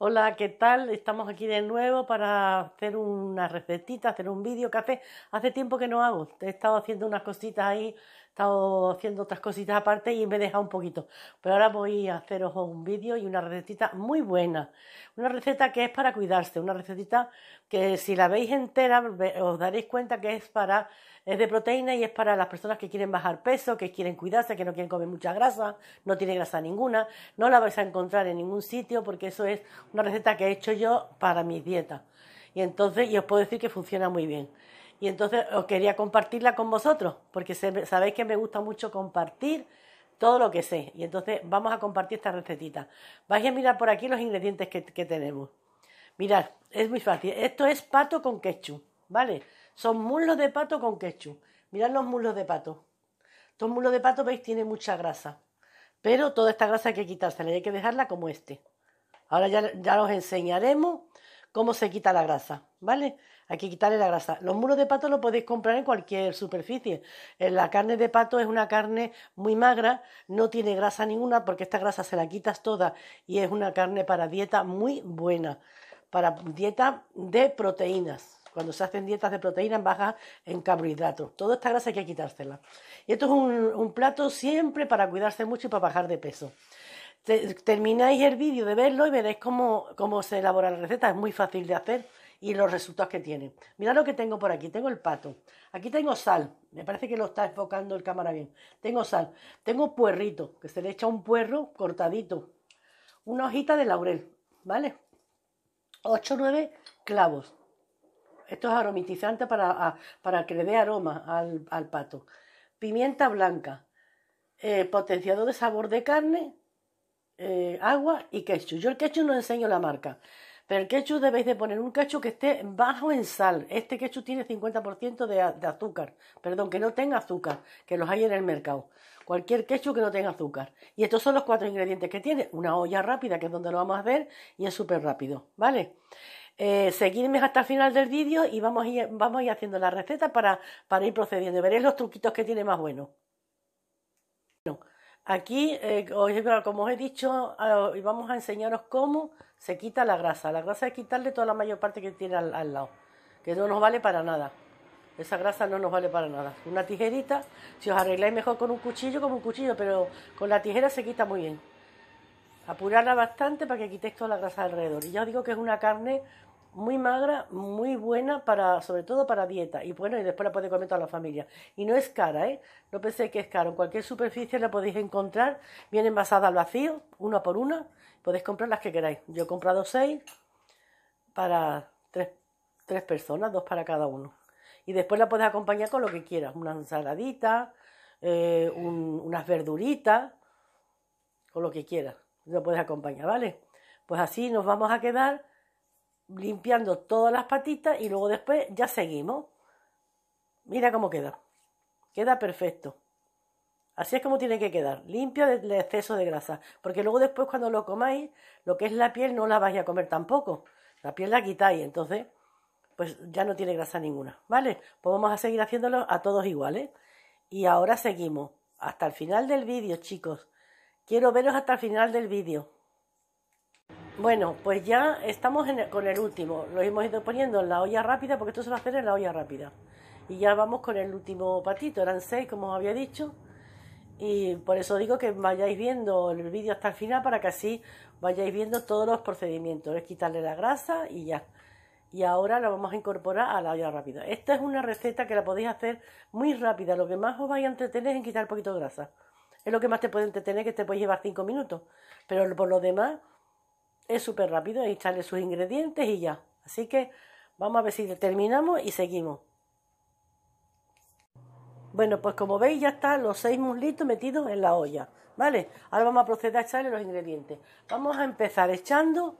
Hola, ¿qué tal? Estamos aquí de nuevo para hacer una recetita, hacer un vídeo que hace, hace tiempo que no hago. He estado haciendo unas cositas ahí estado haciendo otras cositas aparte y me he dejado un poquito. Pero ahora voy a haceros un vídeo y una recetita muy buena. Una receta que es para cuidarse, una recetita que si la veis entera os daréis cuenta que es para es de proteína y es para las personas que quieren bajar peso, que quieren cuidarse, que no quieren comer mucha grasa, no tiene grasa ninguna, no la vais a encontrar en ningún sitio porque eso es una receta que he hecho yo para mi dieta Y entonces, yo os puedo decir que funciona muy bien. Y entonces os quería compartirla con vosotros, porque sabéis que me gusta mucho compartir todo lo que sé. Y entonces vamos a compartir esta recetita. Vais a mirar por aquí los ingredientes que, tenemos. Mirad, es muy fácil. Esto es pato con ketchup, ¿vale? Son muslos de pato con ketchup. Mirad los muslos de pato. Estos muslos de pato, veis, tiene mucha grasa. Pero toda esta grasa hay que quitársela y hay que dejarla como este. Ahora ya, ya os enseñaremos cómo se quita la grasa, ¿vale? Hay que quitarle la grasa. Los muros de pato lo podéis comprar en cualquier superficie. Eh, la carne de pato es una carne muy magra, no tiene grasa ninguna porque esta grasa se la quitas toda y es una carne para dieta muy buena, para dieta de proteínas. Cuando se hacen dietas de proteínas bajas en carbohidratos. Toda esta grasa hay que quitársela. Y esto es un plato siempre para cuidarse mucho y para bajar de peso termináis el vídeo de verlo y veréis cómo, se elabora la receta. Es muy fácil de hacer y los resultados que tiene. Mirad lo que tengo por aquí. Tengo el pato. Aquí tengo sal. Me parece que lo está enfocando el cámara bien. Tengo sal. Tengo puerrito, que se le echa un puerro cortadito. Una hojita de laurel, ¿vale? 8 o 9 clavos. Esto es aromatizante para, para que le dé aroma al, pato. Pimienta blanca. Eh, potenciador de sabor de carne eh, agua y ketchup. Yo el ketchup no enseño la marca, pero el ketchup debéis de poner un ketchup que esté bajo en sal. Este ketchup tiene 50% de, de azúcar, perdón, que no tenga azúcar, que los hay en el mercado. Cualquier ketchup que no tenga azúcar. Y estos son los cuatro ingredientes que tiene. Una olla rápida, que es donde lo vamos a ver y es súper rápido, ¿vale? Eh, seguidme hasta el final del vídeo y vamos a ir, vamos haciendo la receta para, para ir procediendo. Veréis los truquitos que tiene más bueno. Aquí, eh, como os he dicho, vamos a enseñaros cómo se quita la grasa. La grasa es quitarle toda la mayor parte que tiene al, lado, que no nos vale para nada. Esa grasa no nos vale para nada. Una tijerita, si os arregláis mejor con un cuchillo, como un cuchillo, pero con la tijera se quita muy bien. Apurarla bastante para que quitéis toda la grasa alrededor. Y ya os digo que es una carne muy magra, muy buena para, sobre todo para dieta. Y bueno, y después la puede comer toda la familia. Y no es cara, ¿eh? No pensé que es caro. En cualquier superficie la podéis encontrar. Viene envasada al vacío, una por una. Podéis comprar las que queráis. Yo he comprado seis para tres, personas, dos para cada uno. Y después la podéis acompañar con lo que quieras. Una ensaladita, eh, unas verduritas, con lo que quieras. Lo puedes acompañar, ¿vale? Pues así nos vamos a quedar limpiando todas las patitas y luego después ya seguimos. Mira cómo queda. Queda perfecto. Así es como tiene que quedar, limpio del exceso de grasa, porque luego después cuando lo comáis, lo que es la piel no la vais a comer tampoco. La piel la quitáis, entonces pues ya no tiene grasa ninguna, ¿vale? Pues vamos a seguir haciéndolo a todos iguales. Y ahora seguimos hasta el final del vídeo, chicos. Quiero veros hasta el final del vídeo. Bueno, pues ya estamos con el último. Lo hemos ido poniendo en la olla rápida porque esto se va a hacer en la olla rápida. Y ya vamos con el último patito. Eran seis, como os había dicho. Y por eso digo que vayáis viendo el vídeo hasta el final para que así vayáis viendo todos los procedimientos. Es quitarle la grasa y ya. Y ahora la vamos a incorporar a la olla rápida. Esta es una receta que la podéis hacer muy rápida. Lo que más os vais a entretener es en quitar un poquito de grasa. Es lo que más te puede entretener, que te puede llevar cinco minutos. Pero por lo demás es súper rápido, echarle sus ingredientes y ya. Así que vamos a ver si terminamos y seguimos. Bueno, pues como veis ya están los seis muslitos metidos en la olla, ¿vale? Ahora vamos a proceder a echarle los ingredientes. Vamos a empezar echando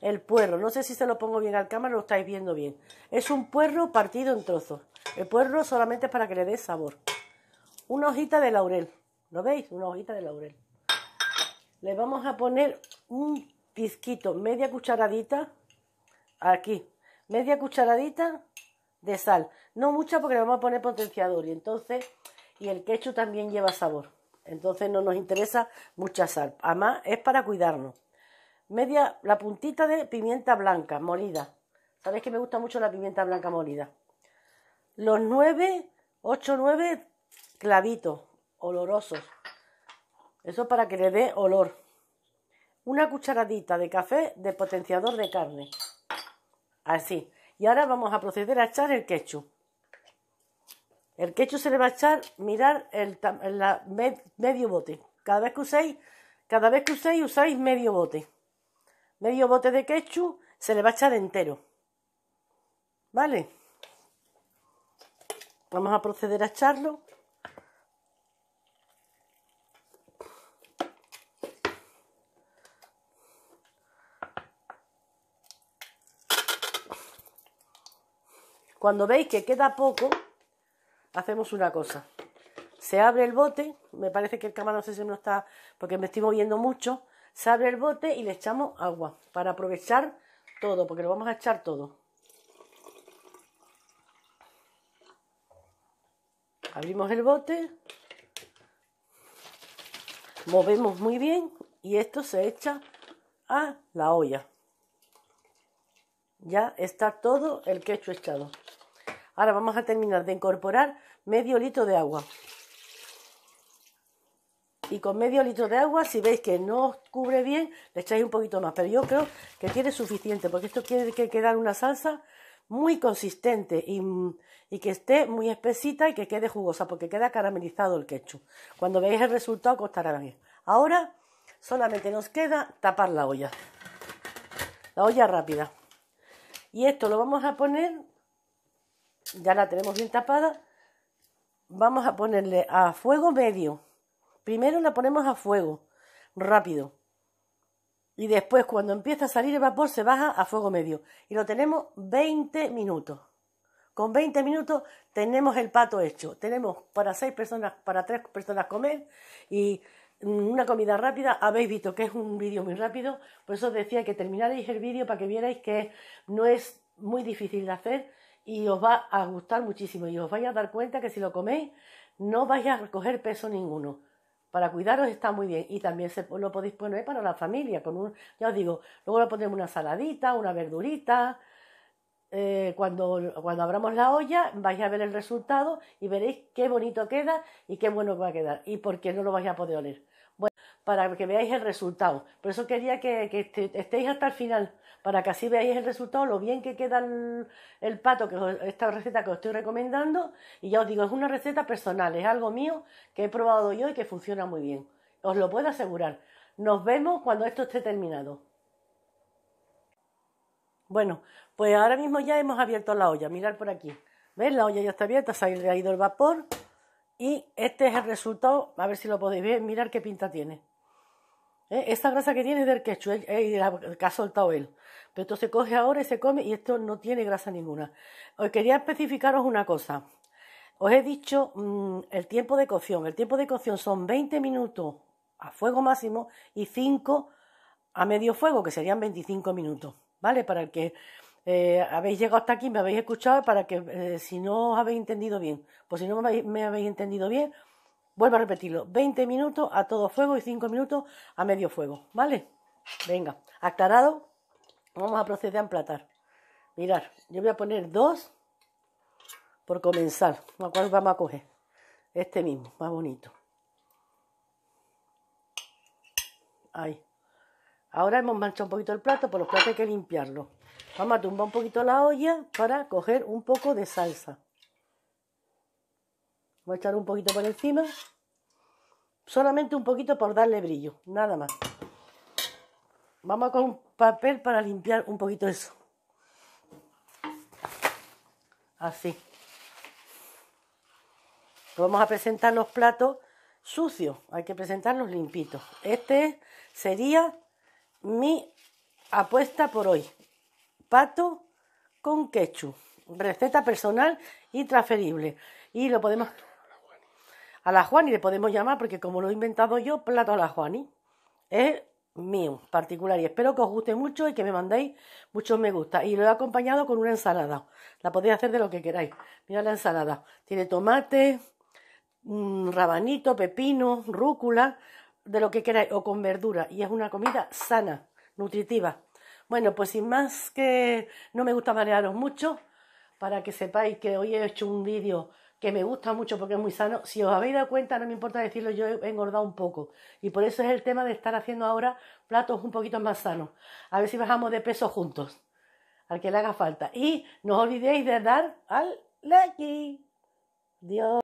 el puerro. No sé si se lo pongo bien al cámara, lo estáis viendo bien. Es un puerro partido en trozos. El puerro solamente es para que le dé sabor. Una hojita de laurel. ¿Lo veis? Una hojita de laurel. Le vamos a poner un pizquito, media cucharadita, aquí, media cucharadita de sal. No mucha porque le vamos a poner potenciador y entonces, y el quechu también lleva sabor. Entonces no nos interesa mucha sal. Además es para cuidarnos. Media, la puntita de pimienta blanca molida. Sabéis que me gusta mucho la pimienta blanca molida. Los nueve, ocho, nueve clavitos olorosos. Eso para que le dé olor una cucharadita de café de potenciador de carne. Así. Y ahora vamos a proceder a echar el ketchup. El ketchup se le va a echar, mirar el, medio bote. Cada vez que uséis, cada vez que uséis, usáis medio bote. Medio bote de ketchup se le va a echar entero. ¿Vale? Vamos a proceder a echarlo. Cuando veis que queda poco, hacemos una cosa. Se abre el bote, me parece que el cámara no sé si no está, porque me estoy moviendo mucho. Se abre el bote y le echamos agua para aprovechar todo, porque lo vamos a echar todo. Abrimos el bote, movemos muy bien y esto se echa a la olla. Ya está todo el quecho echado. Ahora vamos a terminar de incorporar medio litro de agua. Y con medio litro de agua, si veis que no os cubre bien, le echáis un poquito más. Pero yo creo que tiene suficiente, porque esto quiere que quedar una salsa muy consistente y, que esté muy espesita y que quede jugosa, porque queda caramelizado el ketchup. Cuando veáis el resultado, costará bien. Ahora solamente nos queda tapar la olla, la olla rápida. Y esto lo vamos a poner ya la tenemos bien tapada, vamos a ponerle a fuego medio. Primero la ponemos a fuego, rápido. Y después, cuando empieza a salir el vapor, se baja a fuego medio. Y lo tenemos 20 minutos. Con 20 minutos tenemos el pato hecho. Tenemos para seis personas, para tres personas comer y mm, una comida rápida. Habéis visto que es un vídeo muy rápido, por eso os decía que terminaréis el vídeo para que vierais que no es muy difícil de hacer y os va a gustar muchísimo y os vais a dar cuenta que si lo coméis no vais a recoger peso ninguno. Para cuidaros está muy bien y también lo podéis poner para la familia, con un, ya os digo, luego le ponemos una saladita, una verdurita. Eh, cuando, abramos la olla vais a ver el resultado y veréis qué bonito queda y qué bueno va a quedar y por qué no lo vais a poder oler. Bueno, para que veáis el resultado. Por eso quería que este, estéis hasta el final para que así veáis el resultado, lo bien que queda el, pato, que esta receta que os estoy recomendando. Y ya os digo, es una receta personal, es algo mío que he probado yo y que funciona muy bien. Os lo puedo asegurar. Nos vemos cuando esto esté terminado. Bueno, pues ahora mismo ya hemos abierto la olla. Mirad por aquí. ¿Veis? La olla ya está abierta, se ha ido el vapor. Y este es el resultado. A ver si lo podéis ver. Mirad qué pinta tiene. ¿Eh? Esta grasa que tiene es del quechu, la eh, que ha soltado él. Pero esto se coge ahora y se come y esto no tiene grasa ninguna. Os quería especificaros una cosa. Os he dicho mm, el tiempo de cocción. El tiempo de cocción son 20 minutos a fuego máximo y 5 a medio fuego, que serían 25 minutos. ¿Vale? Para el que eh, habéis llegado hasta aquí, me habéis escuchado, para que eh, si no os habéis entendido bien, pues si no me, me habéis entendido bien, vuelvo a repetirlo, 20 minutos a todo fuego y 5 minutos a medio fuego, ¿vale? Venga, aclarado. Vamos a proceder a emplatar. Mirad, yo voy a poner dos por comenzar. ¿Cuál vamos a coger? Este mismo, más bonito. Ahí. Ahora hemos manchado un poquito el plato, por lo platos hay que limpiarlo. Vamos a tumbar un poquito la olla para coger un poco de salsa. Voy a echar un poquito por encima. Solamente un poquito por darle brillo, nada más. Vamos a coger papel para limpiar un poquito eso. Así. Vamos a presentar los platos sucios, hay que presentarlos limpitos. Este sería mi apuesta por hoy. Pato con quechu Receta personal y transferible. Y lo podemos... A la Juani le podemos llamar porque como lo he inventado yo, plato a la Juani. Es mío particular y espero que os guste mucho y que me mandéis muchos me gusta y lo he acompañado con una ensalada la podéis hacer de lo que queráis mirad la ensalada tiene tomate mm, rabanito pepino rúcula de lo que queráis o con verdura y es una comida sana nutritiva bueno pues sin más que no me gusta marearos mucho para que sepáis que hoy he hecho un vídeo que me gusta mucho porque es muy sano. Si os habéis dado cuenta, no me importa decirlo, yo he engordado un poco. Y por eso es el tema de estar haciendo ahora platos un poquito más sanos. A ver si bajamos de peso juntos, al que le haga falta. Y no os olvidéis de dar al like. Dios.